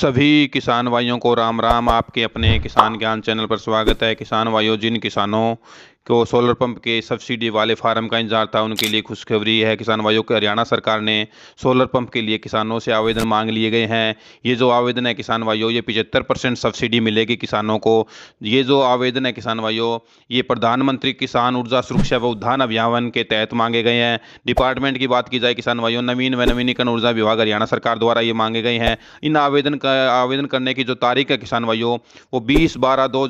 सभी किसान भाइयों को राम राम आपके अपने किसान ज्ञान चैनल पर स्वागत है किसान भाइयों जिन किसानों को तो सोलर पंप के सब्सिडी वाले फार्म का इंतजार था उनके लिए खुशखबरी है किसान भाइयों के हरियाणा सरकार ने सोलर पंप के लिए किसानों से आवेदन मांग लिए गए हैं ये जो आवेदन है किसान भाइयों ये पिचहत्तर परसेंट सब्सिडी मिलेगी किसानों को ये जो आवेदन है किसान भाइयों ये प्रधानमंत्री किसान ऊर्जा सुरक्षा व उद्धान अभियान के तहत मांगे गए हैं डिपार्टमेंट की बात की जाए किसान भाइयों नवीन व नवीनीकरण ऊर्जा विभाग हरियाणा सरकार द्वारा ये मांगे गए हैं इन आवेदन का आवेदन करने की जो तारीख है किसान भाइयों वो बीस बारह दो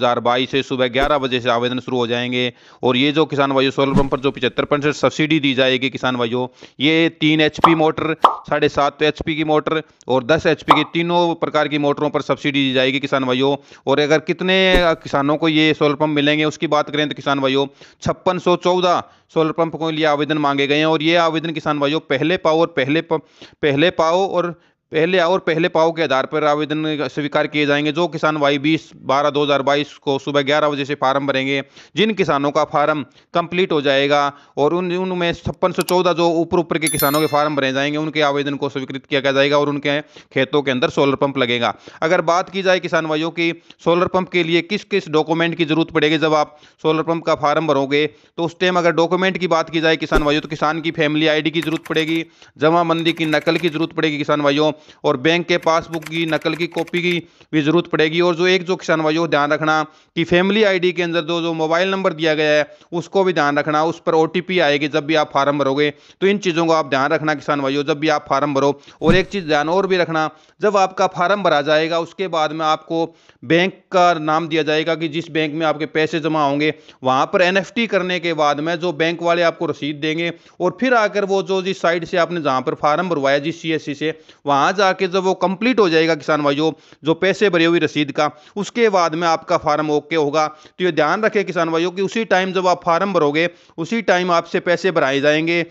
से सुबह ग्यारह बजे से आवेदन शुरू हो जाएंगे और ये जो किसान भाइयों सोलर पंप पर जो पिछहत्तर परसेंट सब्सिडी दी जाएगी किसान भाइयों ये तीन एच मोटर साढ़े सात एच की मोटर और दस एच की तीनों प्रकार की मोटरों पर सब्सिडी दी जाएगी किसान भाइयों और अगर कितने किसानों को ये सोलर पंप मिलेंगे उसकी बात करें तो किसान भाइयों छप्पन सोलर पंप के लिए आवेदन मांगे गए हैं और ये आवेदन किसान भाइयों पहले पाओ और पहले पहले पाओ और पहले और पहले पाओ के आधार पर आवेदन स्वीकार किए जाएंगे जो किसान वाई बीस बारह दो हज़ार बाईस को सुबह ग्यारह बजे से फार्म भरेंगे जिन किसानों का फार्म कंप्लीट हो जाएगा और उन उनमें छप्पन सौ चौदह जो ऊपर ऊपर के किसानों के फार्म भरे जाएंगे उनके आवेदन को स्वीकृत किया जाएगा और उनके खेतों के अंदर सोलर पंप लगेगा अगर बात की जाए किसान भाइयों की सोलर पंप के लिए किस किस डॉक्यूमेंट की ज़रूरत पड़ेगी जब आप सोलर पंप का फार्म भरोगे तो उस टाइम अगर डॉक्यूमेंट की बात की जाए किसान भाइयों तो किसान की फैमिली आई की ज़रूरत पड़ेगी जमा की नकल की ज़रूरत पड़ेगी किसान भाइयों और बैंक के पासबुक की नकल की कॉपी की भी ज़रूरत पड़ेगी और जो एक जो किसान भाई वो ध्यान रखना कि फैमिली आईडी के अंदर जो जो मोबाइल नंबर दिया गया है उसको भी ध्यान रखना उस पर ओ आएगी जब भी आप फार्म भरोगे तो इन चीज़ों को आप ध्यान रखना किसान भाइयों जब भी आप फार्म भरो और एक चीज़ ध्यान और भी रखना जब आपका फार्म भरा जाएगा उसके बाद में आपको बैंक का नाम दिया जाएगा कि जिस बैंक में आपके पैसे जमा होंगे वहाँ पर एन करने के बाद में जो बैंक वाले आपको रसीद देंगे और फिर आकर वो जो जिस साइड से आपने जहाँ पर फार्म भरवाया जिस सी e से वहाँ वहाँ जाके जब वो कंप्लीट हो जाएगा किसान भाइयों जो पैसे भरे हुई रसीद का उसके बाद में आपका फार्म ओके होगा तो ये ध्यान रखें किसान भाइयों कि उसी टाइम जब आप फार्म भरोगे उसी टाइम आपसे पैसे भराए जाएंगे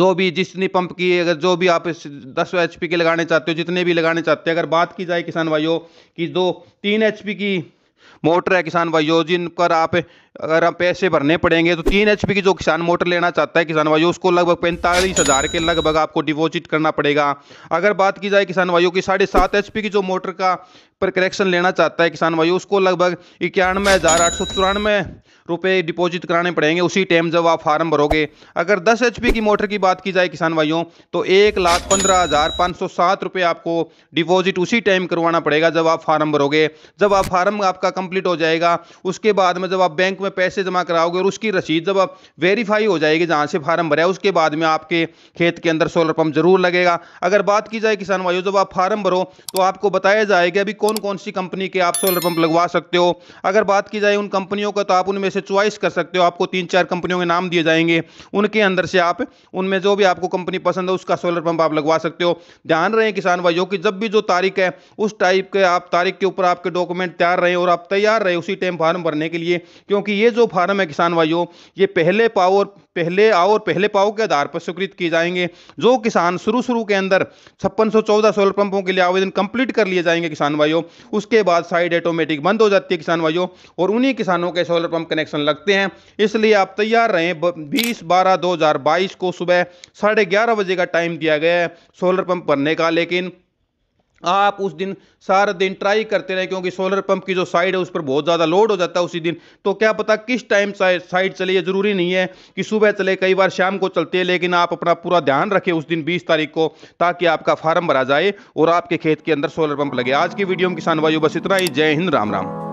जो भी जितनी पंप की अगर जो भी आप दस एच के लगाने चाहते हो जितने भी लगाने चाहते हैं अगर बात की जाए किसान भाइयों की जो तीन एच की मोटर है किसान भाइयों जिन पर आप अगर हम पैसे भरने पड़ेंगे तो तीन एच की जो किसान मोटर लेना चाहता है किसान भाइयों उसको लगभग पैंतालीस हज़ार के लगभग आपको डिपोजिट करना पड़ेगा अगर बात की जाए किसान भाइयों की साढ़े सात एच की जो मोटर का पर करेक्शन लेना चाहता है किसान भाई उसको लगभग इक्यानवे हज़ार आठ सौ चौरानवे रुपये डिपोजिट कराने पड़ेंगे उसी टाइम जब आप फार्म भरोगे अगर दस एच की मोटर की बात की जाए किसान भाइयों तो एक लाख पंद्रह हज़ार पाँच सौ सात रुपये आपको डिपॉजिट उसी टाइम करवाना पड़ेगा जब आप फार्म भरोगे जब आप फार्म आपका कंप्लीट हो जाएगा उसके बाद में जब आप बैंक में पैसे जमा कराओगे और उसकी रसीद जब वेरीफाई हो जाएगी जहाँ से फार्म भरा है उसके बाद में आपके खेत के अंदर सोलर पंप जरूर लगेगा अगर बात की जाए किसान भाइयों जब आप फार्म भरो तो आपको बताया जाएगा अभी कौन कौन सी कंपनी के आप सोलर पंप लगवा सकते हो अगर बात की जाए उन कंपनियों का तो आप उनमें से च्वाइस कर सकते हो आपको तीन चार कंपनियों के नाम दिए जाएंगे उनके अंदर से आप उनमें जो भी आपको कंपनी पसंद है उसका सोलर पंप आप लगवा सकते हो ध्यान रहे किसान भाइयों की जब भी जो तारीख है उस टाइप के आप तारीख के ऊपर आपके डॉक्यूमेंट तैयार रहे और आप तैयार रहे उसी टाइम फार्म भरने के लिए क्योंकि ये जो फार्म है किसान भाइयों ये पहले पाओ और पहले आओ और पहले पाओ के आधार पर स्वीकृत किए जाएंगे जो किसान शुरू शुरू के अंदर छप्पन सौ चौदह सोलर पंपों के लिए आवेदन कंप्लीट कर लिए जाएंगे किसान भाइयों उसके बाद साइड ऑटोमेटिक बंद हो जाती है किसान भाइयों और उन्हीं किसानों के सोलर पंप कनेक्शन लगते हैं इसलिए आप तैयार रहें बीस बारह दो को सुबह साढ़े बजे का टाइम दिया गया है सोलर पंप भरने का लेकिन आप उस दिन सारा दिन ट्राई करते रहे क्योंकि सोलर पंप की जो साइड है उस पर बहुत ज़्यादा लोड हो जाता है उसी दिन तो क्या पता किस टाइम साइड चले ये ज़रूरी नहीं है कि सुबह चले कई बार शाम को चलते हैं लेकिन आप अपना पूरा ध्यान रखें उस दिन बीस तारीख को ताकि आपका फार्म भरा जाए और आपके खेत के अंदर सोलर पंप लगे आज की वीडियो में किसान वायु बस इतना ही जय हिंद राम राम